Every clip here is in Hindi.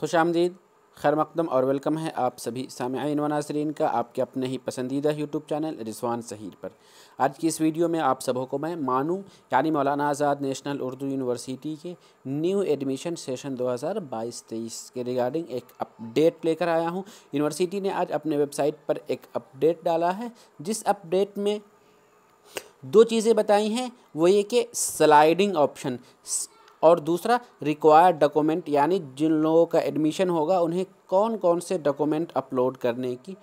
खुश आमदीद खैर मकदम और वेलकम है आप सभी सामाइन व नासरीन का आपके अपने ही पसंदीदा यूट्यूब चैनल रिजवान सहीर पर आज की इस वीडियो में आप सबों को मैं मानूँ यानी मौलाना आज़ाद नेशनल उर्दू यूनिवर्सिटी के न्यू एडमिशन सेशन 2022-23 के रिगार्डिंग एक अपडेट लेकर आया हूँ यूनिवर्सिटी ने आज अपने वेबसाइट पर एक अपडेट डाला है जिस अपडेट में दो चीज़ें बताई हैं वो ये कि स्लाइडिंग ऑप्शन और दूसरा रिक्वायर्ड डॉक्यूमेंट यानी जिन लोगों का एडमिशन होगा उन्हें कौन कौन से डॉक्यूमेंट अपलोड करने की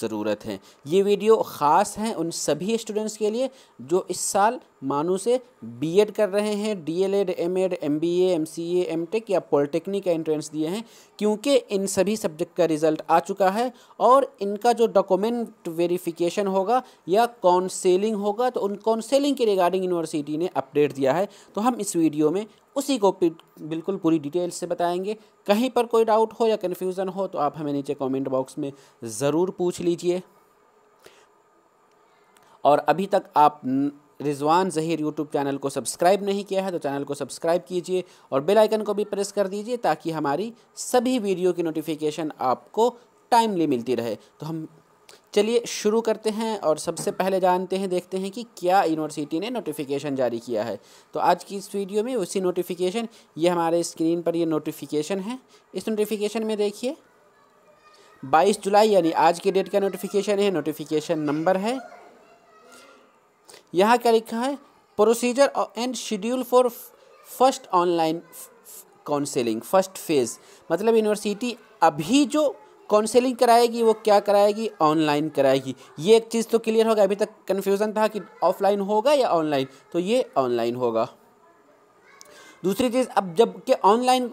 ज़रूरत है ये वीडियो ख़ास हैं उन सभी स्टूडेंट्स के लिए जो इस साल मानू से बीएड कर रहे हैं D El Ed, M Ed, MBA, MCA, M Tech या पॉलिटेक्निक का एंट्रेंस दिए हैं क्योंकि इन सभी सब्जेक्ट का रिज़ल्ट आ चुका है और इनका जो डॉक्यूमेंट वेरिफिकेशन होगा या काउंसेलिंग होगा तो उन काउंसेलिंग के रिगार्डिंग यूनिवर्सिटी ने अपडेट दिया है तो हम इस वीडियो में उसी को बिल्कुल पूरी डिटेल से बताएंगे कहीं पर कोई डाउट हो या कन्फ्यूज़न हो तो आप हमें नीचे कमेंट बॉक्स में ज़रूर पूछ लीजिए और अभी तक आप रिजवान जहीर यूट्यूब चैनल को सब्सक्राइब नहीं किया है तो चैनल को सब्सक्राइब कीजिए और बेल आइकन को भी प्रेस कर दीजिए ताकि हमारी सभी वीडियो की नोटिफिकेशन आपको टाइमली मिलती रहे तो हम चलिए शुरू करते हैं और सबसे पहले जानते हैं देखते हैं कि क्या यूनिवर्सिटी ने नोटिफिकेशन जारी किया है तो आज की इस वीडियो में उसी नोटिफिकेशन ये हमारे स्क्रीन पर ये नोटिफिकेशन है इस नोटिफिकेशन में देखिए 22 जुलाई यानी आज के डेट का नोटिफिकेशन है नोटिफिकेशन नंबर है यहाँ क्या लिखा है procedure and schedule for first online counselling first phase मतलब यूनिवर्सिटी अभी जो काउंसलिंग कराएगी वो क्या कराएगी ऑनलाइन कराएगी ये एक चीज़ तो क्लियर होगा अभी तक कन्फ्यूज़न था कि ऑफलाइन होगा या ऑनलाइन तो ये ऑनलाइन होगा दूसरी चीज़ अब जब कि ऑनलाइन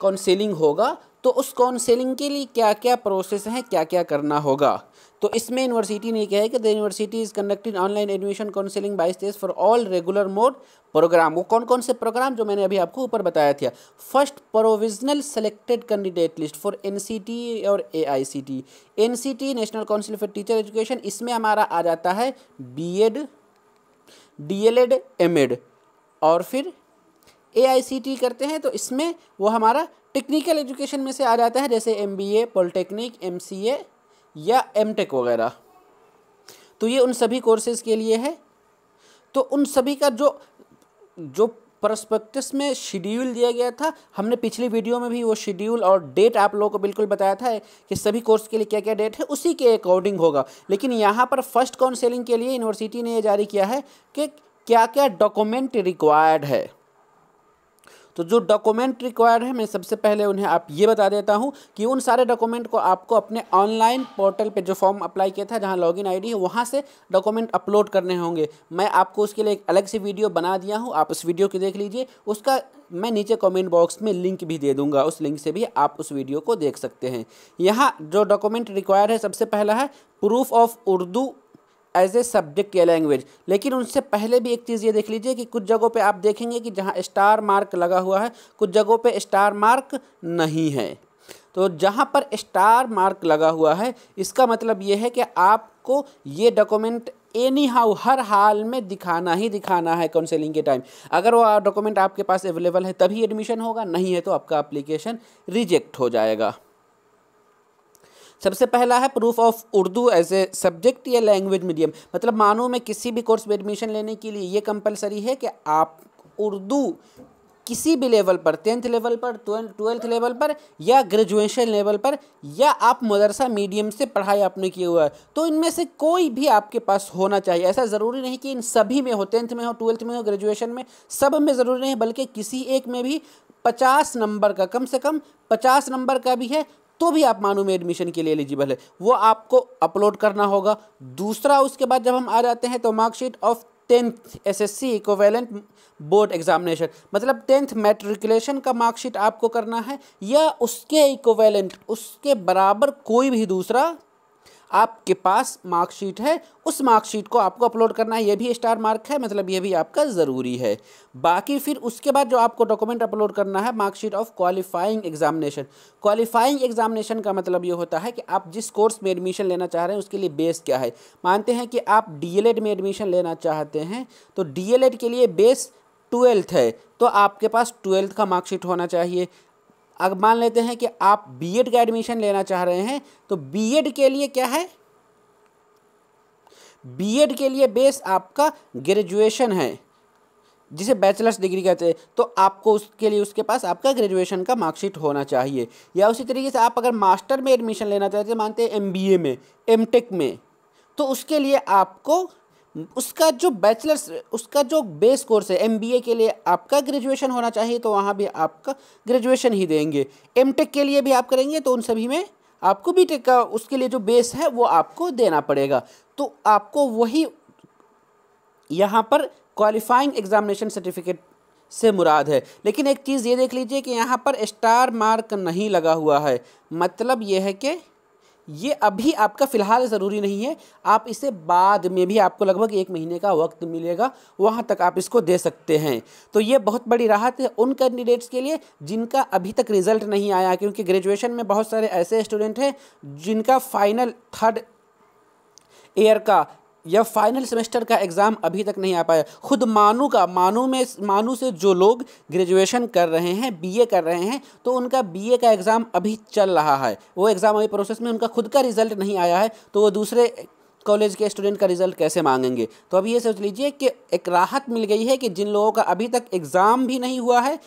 काउंसलिंग होगा तो उस काउंसिलिंग के लिए क्या क्या प्रोसेस हैं क्या क्या करना होगा तो इसमें यूनिवर्सिटी ने कहा है कि the university is conducting online admission counselling by stage for all regular mode programme वो कौन कौन से प्रोग्राम जो मैंने अभी आपको ऊपर बताया था first provisional selected candidate list for N और A I national council for teacher education इसमें हमारा आ जाता है B Ed D El Ed M Ed और फिर ए करते हैं तो इसमें वो हमारा टेक्निकल एजुकेशन में से आ जाता है जैसे M B A polytechnic M C A या एम टेक वगैरह तो ये उन सभी कोर्सेज़ के लिए है तो उन सभी का जो जो प्रस्पेक्टिस में शेड्यूल दिया गया था हमने पिछली वीडियो में भी वो शेड्यूल और डेट आप लोगों को बिल्कुल बताया था कि सभी कोर्स के लिए क्या क्या डेट है उसी के अकॉर्डिंग होगा लेकिन यहाँ पर फर्स्ट काउंसलिंग के लिए यूनिवर्सिटी ने ये जारी किया है कि क्या क्या डॉक्यूमेंट रिक्वायर्ड है तो जो डॉक्यूमेंट रिक्वायर्ड है मैं सबसे पहले उन्हें आप ये बता देता हूँ कि उन सारे डॉक्यूमेंट को आपको अपने ऑनलाइन पोर्टल पर जो फॉर्म अप्लाई किया था जहाँ लॉगिन आईडी है वहाँ से डॉक्यूमेंट अपलोड करने होंगे मैं आपको उसके लिए एक अलग से वीडियो बना दिया हूँ आप उस वीडियो को देख लीजिए उसका मैं नीचे कमेंट बॉक्स में लिंक भी दे दूंगा उस लिंक से भी आप उस वीडियो को देख सकते हैं यहाँ जो डॉक्यूमेंट रिक्वायर है सबसे पहला है proof of Urdu as a subject या लैंग्वेज लेकिन उनसे पहले भी एक चीज़ ये देख लीजिए कि कुछ जगहों पे आप देखेंगे कि जहाँ स्टार मार्क लगा हुआ है कुछ जगहों पे स्टार मार्क नहीं है तो जहाँ पर स्टार मार्क लगा हुआ है इसका मतलब ये है कि आपको ये डॉक्यूमेंट एनी हाउ हर हाल में दिखाना ही दिखाना है काउंसिलिंग के टाइम अगर वो डॉक्यूमेंट आपके पास अवेलेबल है तभी एडमिशन होगा नहीं है तो आपका अप्लीकेशन रिजेक्ट हो जाएगा सबसे पहला है proof of Urdu as a subject या लैंग्वेज मीडियम मतलब मानो में किसी भी कोर्स में एडमिशन लेने के लिए ये कंपलसरी है कि आप उर्दू किसी भी लेवल पर टेंथ लेवल पर ट्वेल्थ लेवल पर या ग्रेजुएशन लेवल पर या आप मदरसा मीडियम से पढ़ाई आपने किया हुआ है तो इनमें से कोई भी आपके पास होना चाहिए ऐसा ज़रूरी नहीं कि इन सभी में हो टेंथ में हो ट्वेल्थ में हो ग्रेजुएशन में सब में ज़रूरी नहीं बल्कि किसी एक में भी पचास नंबर का कम से कम पचास नंबर का भी है तो भी आप मानू में एडमिशन के लिए एलिजिबल है वो आपको अपलोड करना होगा दूसरा उसके बाद जब हम आ जाते हैं तो marksheet of tenth SSC equivalent board examination मतलब टेंथ मेट्रिकुलेशन का मार्कशीट आपको करना है या उसके इकोवेलेंट उसके बराबर कोई भी दूसरा आपके पास मार्कशीट है उस मार्कशीट को आपको अपलोड करना है ये भी स्टार मार्क है मतलब ये भी आपका ज़रूरी है बाकी फिर उसके बाद जो आपको डॉक्यूमेंट अपलोड करना है marksheet of qualifying examination qualifying examination का मतलब ये होता है कि आप जिस कोर्स में एडमिशन लेना चाह रहे हैं उसके लिए बेस क्या है मानते हैं कि आप डी में एडमिशन लेना चाहते हैं तो डी के लिए बेस ट्वेल्थ है तो आपके पास ट्वेल्थ का मार्कशीट होना चाहिए अब मान लेते हैं कि आप बीएड का एडमिशन लेना चाह रहे हैं तो बीएड के लिए क्या है बीएड के लिए बेस आपका ग्रेजुएशन है जिसे बैचलर्स डिग्री कहते हैं तो आपको उसके लिए उसके पास आपका ग्रेजुएशन का मार्कशीट होना चाहिए या उसी तरीके से आप अगर मास्टर में एडमिशन लेना चाहते हैं मानते हैं ए में टेक में तो उसके लिए आपको उसका जो बैचलर्स उसका जो बेस कोर्स है एमबीए के लिए आपका ग्रेजुएशन होना चाहिए तो वहाँ भी आपका ग्रेजुएशन ही देंगे एमटेक के लिए भी आप करेंगे तो उन सभी में आपको टेक का उसके लिए जो बेस है वो आपको देना पड़ेगा तो आपको वही यहाँ पर क्वालिफाइंग एग्जामिनेशन सर्टिफिकेट से मुराद है लेकिन एक चीज़ ये देख लीजिए कि यहाँ पर स्टार मार्क नहीं लगा हुआ है मतलब यह है कि ये अभी आपका फ़िलहाल ज़रूरी नहीं है आप इसे बाद में भी आपको लगभग एक महीने का वक्त मिलेगा वहाँ तक आप इसको दे सकते हैं तो ये बहुत बड़ी राहत है उन कैंडिडेट्स के लिए जिनका अभी तक रिज़ल्ट नहीं आया क्योंकि ग्रेजुएशन में बहुत सारे ऐसे स्टूडेंट हैं जिनका फाइनल थर्ड ईयर का या फाइनल सेमेस्टर का एग्ज़ाम अभी तक नहीं आ पाया खुद मानू का मानू में मानू से जो लोग ग्रेजुएशन कर रहे हैं बीए कर रहे हैं तो उनका बीए का एग्ज़ाम अभी चल रहा है वो एग्ज़ाम अभी प्रोसेस में उनका खुद का रिज़ल्ट नहीं आया है तो वो दूसरे कॉलेज के स्टूडेंट का रिज़ल्ट कैसे मांगेंगे तो अभी ये सोच लीजिए कि एक राहत मिल गई है कि जिन लोगों का अभी तक एग्ज़ाम भी नहीं हुआ है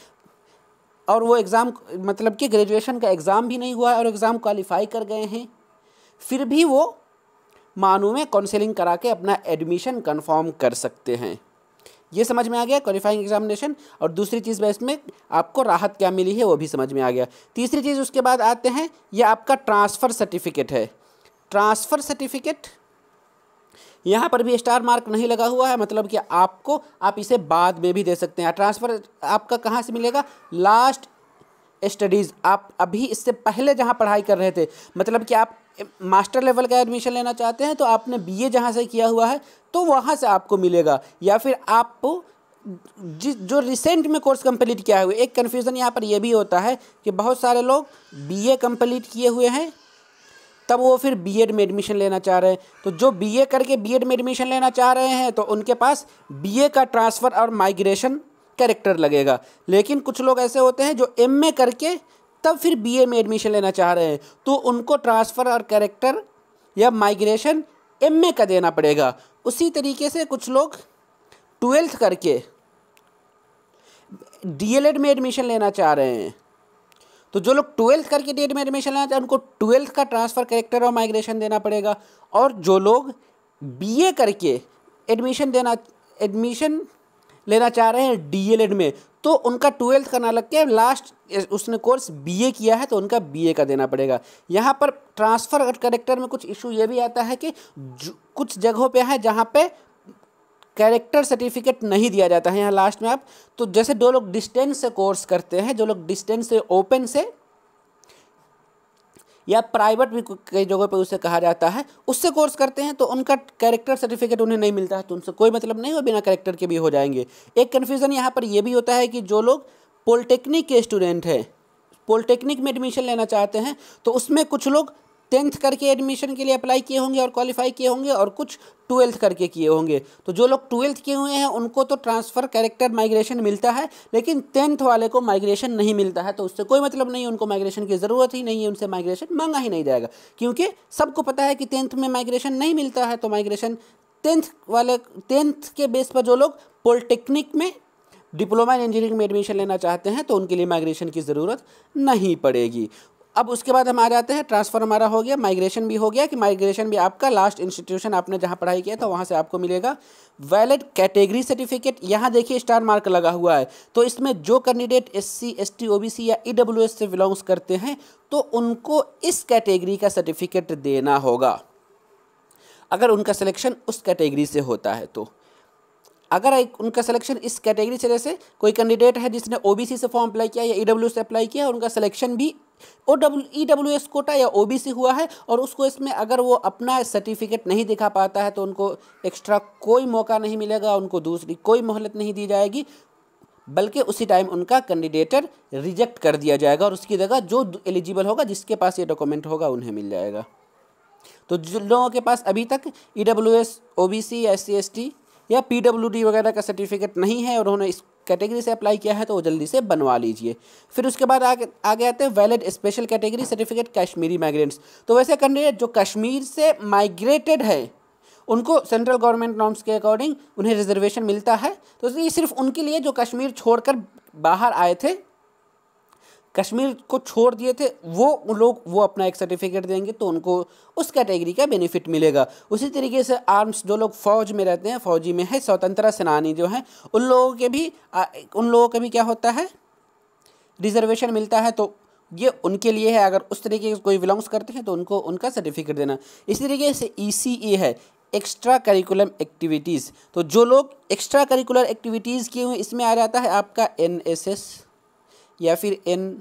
और वो एग्ज़ाम मतलब कि ग्रेजुएशन का एग्ज़ाम भी नहीं हुआ है और एग्ज़ाम क्वालिफाई कर गए हैं फिर भी वो मानू में काउंसलिंग करा के अपना एडमिशन कन्फर्म कर सकते हैं ये समझ में आ गया क्वालिफाइंग एग्जामिनेशन और दूसरी चीज़ में इसमें आपको राहत क्या मिली है वो भी समझ में आ गया तीसरी चीज़ उसके बाद आते हैं ये आपका ट्रांसफ़र सर्टिफिकेट है ट्रांसफ़र सर्टिफिकेट यहाँ पर भी स्टार मार्क नहीं लगा हुआ है मतलब कि आपको आप इसे बाद में भी दे सकते हैं ट्रांसफ़र आपका कहाँ से मिलेगा लास्ट स्टडीज़ आप अभी इससे पहले जहाँ पढ़ाई कर रहे थे मतलब कि आप मास्टर लेवल का एडमिशन लेना चाहते हैं तो आपने बीए जहाँ से किया हुआ है तो वहाँ से आपको मिलेगा या फिर आप जिस जो रिसेंट में कोर्स कंप्लीट किया हुआ एक कन्फ्यूज़न यहाँ पर यह भी होता है कि बहुत सारे लोग बीए कंप्लीट किए हुए हैं तब वो फिर बीएड में एडमिशन लेना चाह रहे हैं तो जो बीए करके बीएड में एडमिशन लेना चाह रहे हैं तो उनके पास बीए का ट्रांसफ़र और माइग्रेशन करेक्टर लगेगा लेकिन कुछ लोग ऐसे होते हैं जो एमए करके तब फिर बीए में एडमिशन लेना चाह रहे हैं तो उनको ट्रांसफ़र और करेक्टर या माइग्रेशन एमए का देना पड़ेगा उसी तरीके से कुछ लोग ट्वेल्थ करके डीएलएड में एडमिशन लेना चाह रहे हैं तो जो लोग ट्वेल्थ करके डेट में एडमिशन लेना चाहते हैं उनको ट्वेल्थ का ट्रांसफ़र करेक्टर और माइग्रेशन देना पड़ेगा और जो लोग बी करके एडमिशन देना एडमिशन लेना चाह रहे हैं डी में तो उनका ट्वेल्थ का ना लग के लास्ट उसने कोर्स बीए किया है तो उनका बीए का देना पड़ेगा यहाँ पर ट्रांसफ़र और करेक्टर में कुछ इशू ये भी आता है कि कुछ जगहों पे है जहाँ पे कैरेक्टर सर्टिफिकेट नहीं दिया जाता है यहाँ लास्ट में आप तो जैसे दो लोग डिस्टेंस से कोर्स करते हैं जो लोग डिस्टेंस से ओपन से या प्राइवेट भी कई जगहों पर उसे कहा जाता है उससे कोर्स करते हैं तो उनका कैरेक्टर सर्टिफिकेट उन्हें नहीं मिलता है तो उनसे कोई मतलब नहीं हो बिना कैरेक्टर के भी हो जाएंगे एक कन्फ्यूज़न यहाँ पर यह भी होता है कि जो लोग पॉलिटेक्निक के स्टूडेंट हैं पॉलिटेक्निक में एडमिशन लेना चाहते हैं तो उसमें कुछ लोग टेंथ करके एडमिशन के लिए अप्लाई किए होंगे और क्वालिफाई किए होंगे और कुछ ट्वेल्थ करके किए होंगे तो जो लोग ट्वेल्थ किए हुए हैं उनको तो ट्रांसफ़र कैरेक्टर माइग्रेशन मिलता है लेकिन टेंथ वाले को माइग्रेशन नहीं मिलता है तो उससे कोई मतलब नहीं उनको माइग्रेशन की ज़रूरत ही नहीं है उनसे माइग्रेशन मांगा ही नहीं जाएगा क्योंकि सबको पता है कि टेंथ में माइग्रेशन नहीं मिलता है तो माइग्रेशन टेंथ वाले टेंथ के बेस पर जो लोग पॉलिटेक्निक में डिप्लोमा इन इंजीनियरिंग में एडमिशन लेना चाहते हैं तो उनके लिए माइग्रेशन की ज़रूरत नहीं पड़ेगी अब उसके बाद हम आ जाते हैं ट्रांसफ़र हमारा हो गया माइग्रेशन भी हो गया कि माइग्रेशन भी आपका लास्ट इंस्टीट्यूशन आपने जहाँ पढ़ाई किया था वहाँ से आपको मिलेगा वैलिड कैटेगरी सर्टिफिकेट यहाँ देखिए स्टार मार्क लगा हुआ है तो इसमें जो candidate S C S T O B C या ई डब्ल्यू एस से बिलोंग्स करते हैं तो उनको इस कैटेगरी का सर्टिफिकेट देना होगा अगर उनका सिलेक्शन उस कैटेगरी से होता है तो अगर उनका सिलेक्शन इस कैटेगरी से जैसे कोई कैंडिडेट है जिसने ओ से फॉर्म अप्लाई किया या ई से अप्लाई किया और उनका सिलेक्शन भी O W E S quota या ओ बी सी हुआ है और उसको इसमें अगर वो अपना सर्टिफिकेट नहीं दिखा पाता है तो उनको एक्स्ट्रा कोई मौका नहीं मिलेगा उनको दूसरी कोई मोहलत नहीं दी जाएगी बल्कि उसी टाइम उनका कैंडिडेटर रिजेक्ट कर दिया जाएगा और उसकी जगह जो एलिजिबल होगा जिसके पास ये डॉक्यूमेंट होगा उन्हें मिल जाएगा तो जिन लोगों के पास अभी तक E W S O B C या एस सी एस टी या पी वगैरह का सर्टिफिकेट नहीं है और उन्होंने इस कैटेगरी से अप्लाई किया है तो वो जल्दी से बनवा लीजिए फिर उसके बाद आगे आगे आते हैं valid special category certificate Kashmiri migrants तो वैसे कैंडिडेट जो कश्मीर से माइग्रेटेड है उनको सेंट्रल गवर्नमेंट नॉर्म्स के अकॉर्डिंग उन्हें रिजर्वेशन मिलता है तो ये सिर्फ उनके लिए जो कश्मीर छोड़कर बाहर आए थे कश्मीर को छोड़ दिए थे वो लोग वो अपना एक सर्टिफिकेट देंगे तो उनको उस कैटेगरी का बेनिफिट मिलेगा उसी तरीके से आर्म्स जो लोग फौज में रहते हैं फौजी में है स्वतंत्रता सेनानी जो हैं उन लोगों के भी उन लोगों का भी क्या होता है रिजर्वेशन मिलता है तो ये उनके लिए है अगर उस तरीके से कोई बिलोंग्स करते हैं तो उनको उनका सर्टिफिकेट देना इसी तरीके से ई e e है एक्स्ट्रा करिकुलम एक्टिविटीज़ तो जो लोग एक्स्ट्रा करिकुलर एक्टिविटीज़ किए हुए इसमें आ जाता है आपका एन एस एस या फिर एन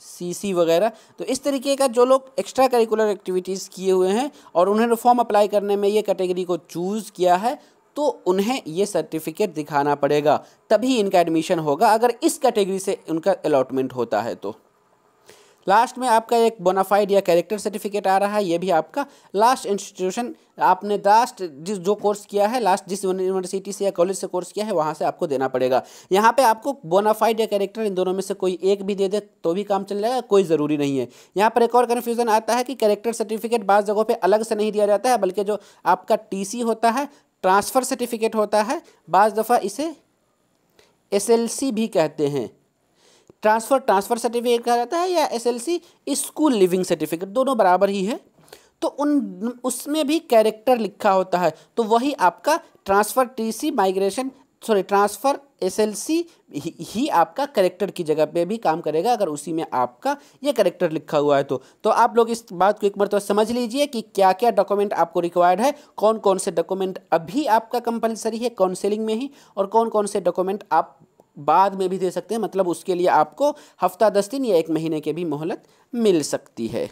सी सी वगैरह तो इस तरीके का जो लोग एक्स्ट्रा करिकुलर एक्टिविटीज़ किए हुए हैं और उन्होंने फॉर्म अप्लाई करने में ये कैटेगरी को चूज़ किया है तो उन्हें ये सर्टिफिकेट दिखाना पड़ेगा तभी इनका एडमिशन होगा अगर इस कैटेगरी से उनका अलॉटमेंट होता है तो लास्ट में आपका एक बोनाफाइड या कैरेक्टर सर्टिफिकेट आ रहा है ये भी आपका लास्ट इंस्टीट्यूशन आपने लास्ट जिस जो कोर्स किया है लास्ट जिस यूनिवर्सिटी से या कॉलेज से कोर्स किया है वहाँ से आपको देना पड़ेगा यहाँ पे आपको बोनाफाइड या कैरेक्टर इन दोनों में से कोई एक भी दे दे तो भी काम चल जाएगा कोई ज़रूरी नहीं है यहाँ पर एक और कन्फ्यूज़न आता है कि कैरेक्टर सर्टिफिकेट बाद जगहों पर अलग से नहीं दिया जाता है बल्कि जो आपका टी होता है ट्रांसफ़र सर्टिफिकेट होता है बाज़ दफ़ा इसे एस भी कहते हैं ट्रांसफ़र ट्रांसफ़र सर्टिफिकेट कहा जाता है या एसएलसी स्कूल लिविंग सर्टिफिकेट दोनों बराबर ही है तो उन उसमें भी कैरेक्टर लिखा होता है तो वही आपका transfer TC migration sorry transfer SLC ही, ही आपका करेक्टर की जगह पे भी काम करेगा अगर उसी में आपका ये करेक्टर लिखा हुआ है तो तो आप लोग इस बात को एक मरतबा तो समझ लीजिए कि क्या क्या डॉक्यूमेंट आपको रिक्वायर्ड है कौन कौन से डॉक्यूमेंट अभी आपका कंपलसरी है काउंसिलिंग में ही और कौन कौन से डॉक्यूमेंट आप बाद में भी दे सकते हैं मतलब उसके लिए आपको हफ्ता दस दिन या एक महीने की भी मोहलत मिल सकती है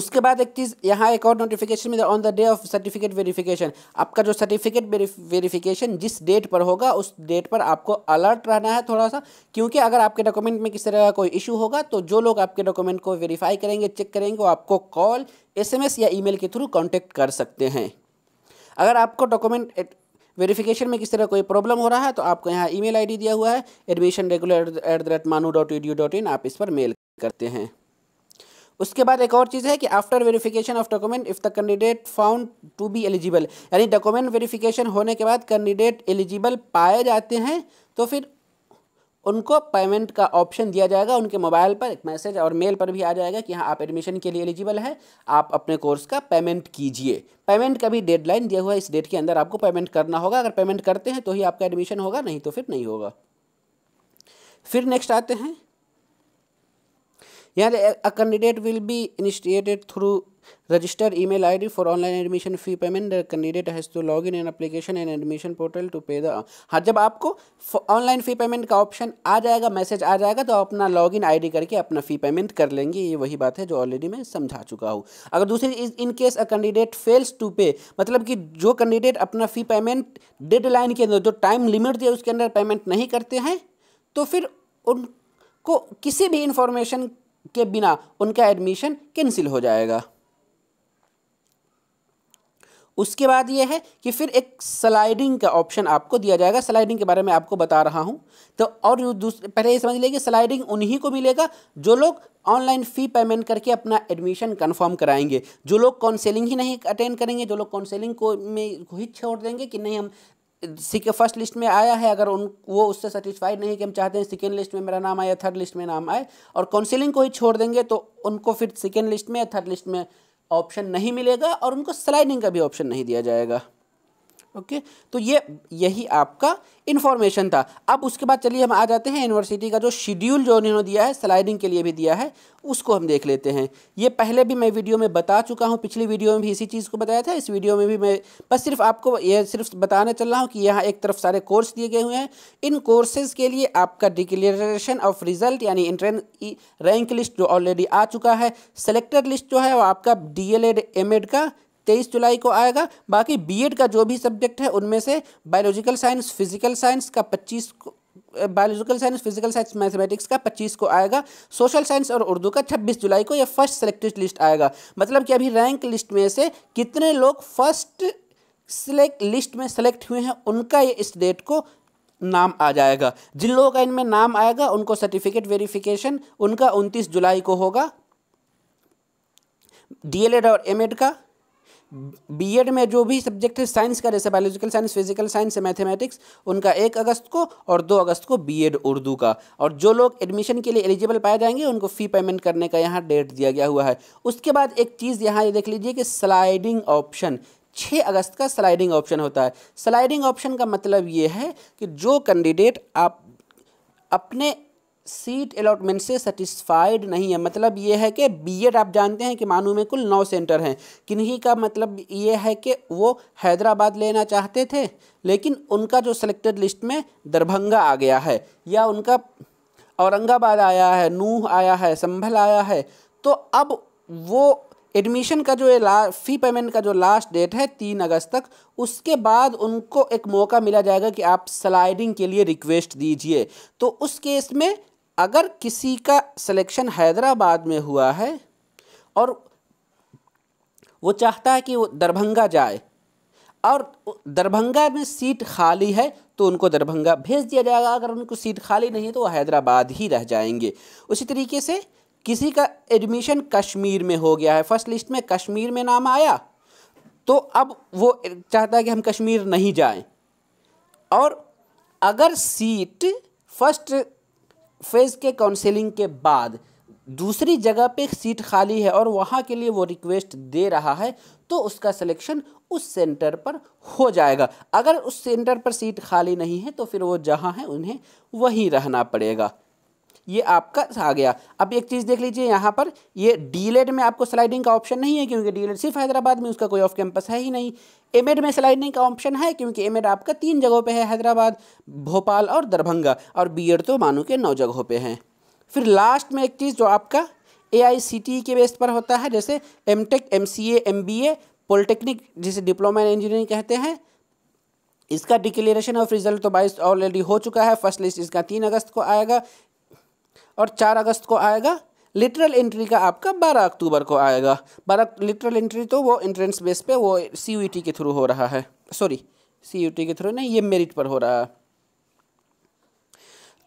उसके बाद एक चीज़ यहाँ एक और नोटिफिकेशन में on the day of certificate verification आपका जो सर्टिफिकेट वेरिफिकेशन जिस डेट पर होगा उस डेट पर आपको अलर्ट रहना है थोड़ा सा क्योंकि अगर आपके डॉक्यूमेंट में किसी तरह का कोई इशू होगा तो जो लोग आपके डॉक्यूमेंट को वेरीफाई करेंगे चेक करेंगे वो आपको कॉल एस या ई के थ्रू कॉन्टेक्ट कर सकते हैं अगर आपको डॉक्यूमेंट वेरिफिकेशन में किस तरह कोई प्रॉब्लम हो रहा है तो आपको यहाँ ईमेल आईडी दिया हुआ है admission regular at the rate MANUU dot D dot in आप इस पर मेल करते हैं उसके बाद एक और चीज़ है कि after verification of document if the candidate found to be eligible यानी डॉक्यूमेंट वेरिफिकेशन होने के बाद कैंडिडेट एलिजिबल पाए जाते हैं तो फिर उनको पेमेंट का ऑप्शन दिया जाएगा उनके मोबाइल पर एक मैसेज और मेल पर भी आ जाएगा कि हाँ आप एडमिशन के लिए एलिजिबल है आप अपने कोर्स का पेमेंट कीजिए पेमेंट का भी डेडलाइन दिया हुआ है इस डेट के अंदर आपको पेमेंट करना होगा अगर पेमेंट करते हैं तो ही आपका एडमिशन होगा नहीं तो फिर नहीं होगा फिर नेक्स्ट आते हैं यहाँ a candidate will be initiated through Register email ID for online admission fee payment. The candidate has to log in an application and admission portal to pay the. हाँ जब आपको ऑनलाइन फ़ी पेमेंट का ऑप्शन आ जाएगा मैसेज आ जाएगा तो आप अपना लॉग इन आई करके अपना फ़ी पेमेंट कर लेंगे ये वही बात है जो ऑलरेडी मैं समझा चुका हूँ अगर दूसरी in case a candidate fails to pay मतलब कि जो कैंडिडेट अपना फ़ी पेमेंट लाइन के अंदर जो टाइम लिमिट दिया उसके अंदर पेमेंट नहीं करते हैं तो फिर उनको किसी भी इंफॉर्मेशन के बिना उनका एडमिशन कैंसिल हो जाएगा उसके बाद ये है कि फिर एक स्लाइडिंग का ऑप्शन आपको दिया जाएगा स्लाइडिंग के बारे में आपको बता रहा हूँ तो और पहले ये समझ लीजिए स्लाइडिंग उन्हीं को मिलेगा जो लोग ऑनलाइन फ़ी पेमेंट करके अपना एडमिशन कंफर्म कराएंगे जो लोग काउंसिलिंग ही नहीं अटेंड करेंगे जो लोग काउंसिलिंग को में को ही छोड़ देंगे कि नहीं हम के फर्स्ट लिस्ट में आया है अगर उन वो उससे सेटिस्फाइड नहीं कि हम चाहते हैं सेकेंड लिस्ट में मेरा नाम आया थर्ड लिस्ट में नाम आए और काउंसिलिंग को ही छोड़ देंगे तो उनको फिर सेकेंड लिस्ट में या थर्ड लिस्ट में ऑप्शन नहीं मिलेगा और उनको स्लाइडिंग का भी ऑप्शन नहीं दिया जाएगा ओके तो ये यही आपका इन्फॉर्मेशन था अब उसके बाद चलिए हम आ जाते हैं यूनिवर्सिटी का जो शेड्यूल जो उन्होंने दिया है स्लाइडिंग के लिए भी दिया है उसको हम देख लेते हैं ये पहले भी मैं वीडियो में बता चुका हूँ पिछली वीडियो में भी इसी चीज़ को बताया था इस वीडियो में भी मैं बस सिर्फ आपको ये सिर्फ बताने चल रहा हूँ कि यहाँ एक तरफ सारे कोर्स दिए गए हुए हैं इन कोर्सेज़ के लिए आपका डिक्लेरेशन ऑफ रिजल्ट यानी इंट्रेंस रैंक लिस्ट जो ऑलरेडी आ चुका है सेलेक्टेड लिस्ट जो है वो आपका डी एल का तेईस जुलाई को आएगा बाकी बीएड का जो भी सब्जेक्ट है उनमें से बायोलॉजिकल साइंस फिजिकल साइंस का पच्चीस biological science physical science mathematics का 25 को आएगा सोशल साइंस और उर्दू का 26 जुलाई को यह फर्स्ट सेलेक्टेड लिस्ट आएगा मतलब कि अभी रैंक लिस्ट में से कितने लोग फर्स्ट सिलेक्ट लिस्ट में सेलेक्ट हुए हैं उनका ये इस डेट को नाम आ जाएगा जिन लोगों का इनमें नाम आएगा उनको सर्टिफिकेट वेरिफिकेशन उनका 29 जुलाई को होगा डीएलएड और एमएड का बीएड में जो भी सब्जेक्ट है साइंस का जैसे biological science physical science mathematics उनका एक अगस्त को और दो अगस्त को बीएड उर्दू का और जो लोग एडमिशन के लिए एलिजिबल पाए जाएंगे उनको फ़ी पेमेंट करने का यहाँ डेट दिया गया हुआ है उसके बाद एक चीज़ यहाँ ये देख लीजिए कि स्लाइडिंग ऑप्शन छः अगस्त का स्लाइडिंग ऑप्शन होता है स्लाइडिंग ऑप्शन का मतलब ये है कि जो कैंडिडेट आप अपने सीट अलाटमेंट से सेटिस्फाइड नहीं है मतलब ये है कि बीएड आप जानते हैं कि मानू में कुल नौ सेंटर हैं किन्हीं का मतलब ये है कि वो हैदराबाद लेना चाहते थे लेकिन उनका जो सिलेक्टेड लिस्ट में दरभंगा आ गया है या उनका औरंगाबाद आया है नूह आया है संभल आया है तो अब वो एडमिशन का जो ला फ़ी पेमेंट का जो लास्ट डेट है तीन अगस्त तक उसके बाद उनको एक मौका मिला जाएगा कि आप स्लाइडिंग के लिए रिक्वेस्ट दीजिए तो उस केस में अगर किसी का सिलेक्शन हैदराबाद में हुआ है और वो चाहता है कि वो दरभंगा जाए और दरभंगा में सीट खाली है तो उनको दरभंगा भेज दिया जाएगा अगर उनको सीट खाली नहीं है तो वो हैदराबाद ही रह जाएंगे उसी तरीके से किसी का एडमिशन कश्मीर में हो गया है फर्स्ट लिस्ट में कश्मीर में नाम आया तो अब वो चाहता है कि हम कश्मीर नहीं जाएं और अगर सीट फर्स्ट फेज़ के काउंसलिंग के बाद दूसरी जगह पे सीट खाली है और वहाँ के लिए वो रिक्वेस्ट दे रहा है तो उसका सिलेक्शन उस सेंटर पर हो जाएगा अगर उस सेंटर पर सीट खाली नहीं है तो फिर वो जहाँ है उन्हें वहीं रहना पड़ेगा ये आपका आ गया अब एक चीज़ देख लीजिए यहाँ पर ये डीलेड में आपको स्लाइडिंग का ऑप्शन नहीं है क्योंकि डीलेड सिर्फ हैदराबाद में उसका कोई ऑफ कैंपस है ही नहीं एड में स्लाइडिंग का ऑप्शन है क्योंकि एड आपका तीन जगहों पे है हैदराबाद भोपाल और दरभंगा और एड तो मानो के नौ जगहों पर हैं फिर लास्ट में एक चीज़ जो आपका ए e के बेस पर होता है जैसे M tech M C A M B A polytechnic जिसे डिप्लोमा इन इंजीनियरिंग कहते हैं इसका डिक्लेरेशन ऑफ रिजल्ट तो बाईस ऑलरेडी हो चुका है फर्स्ट लिस्ट इसका तीन अगस्त को आएगा और चार अगस्त को आएगा लिटरल एंट्री का आपका बारह अक्टूबर को आएगा बारह लिटरल एंट्री तो वो एंट्रेंस बेस पे वो सी के थ्रू हो रहा है सॉरी सी के थ्रू नहीं ये मेरिट पर हो रहा है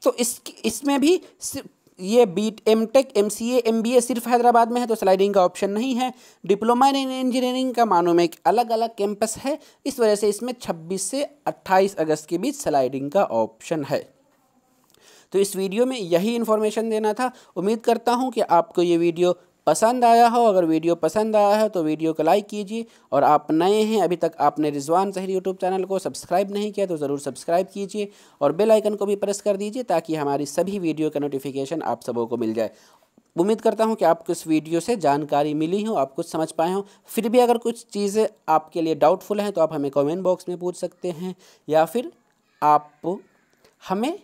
तो इस इसमें भी ये B M tech M C M B A सिर्फ हैदराबाद में है तो स्लाइडिंग का ऑप्शन नहीं है डिप्लोमा इन इंजीनियरिंग का मानो में एक अलग अलग कैंपस है इस वजह से इसमें 26 से 28 अगस्त के बीच स्लाइडिंग का ऑप्शन है तो इस वीडियो में यही इन्फॉर्मेशन देना था उम्मीद करता हूँ कि आपको ये वीडियो पसंद आया हो अगर वीडियो पसंद आया हो तो वीडियो को लाइक कीजिए और आप नए हैं अभी तक आपने रिजवान जहर यूट्यूब चैनल को सब्सक्राइब नहीं किया तो ज़रूर सब्सक्राइब कीजिए और बेल आइकन को भी प्रेस कर दीजिए ताकि हमारी सभी वीडियो का नोटिफिकेशन आप सबों को मिल जाए उम्मीद करता हूँ कि आपको इस वीडियो से जानकारी मिली हो आप कुछ समझ पाए हो फिर भी अगर कुछ चीज़ें आपके लिए डाउटफुल हैं तो आप हमें कॉमेंट बॉक्स में पूछ सकते हैं या फिर आप हमें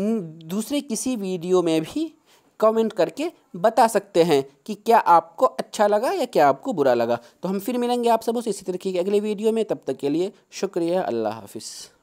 दूसरे किसी वीडियो में भी कमेंट करके बता सकते हैं कि क्या आपको अच्छा लगा या क्या आपको बुरा लगा तो हम फिर मिलेंगे आप सबों से इसी तरीके की अगले वीडियो में तब तक के लिए शुक्रिया अल्लाह हाफिज़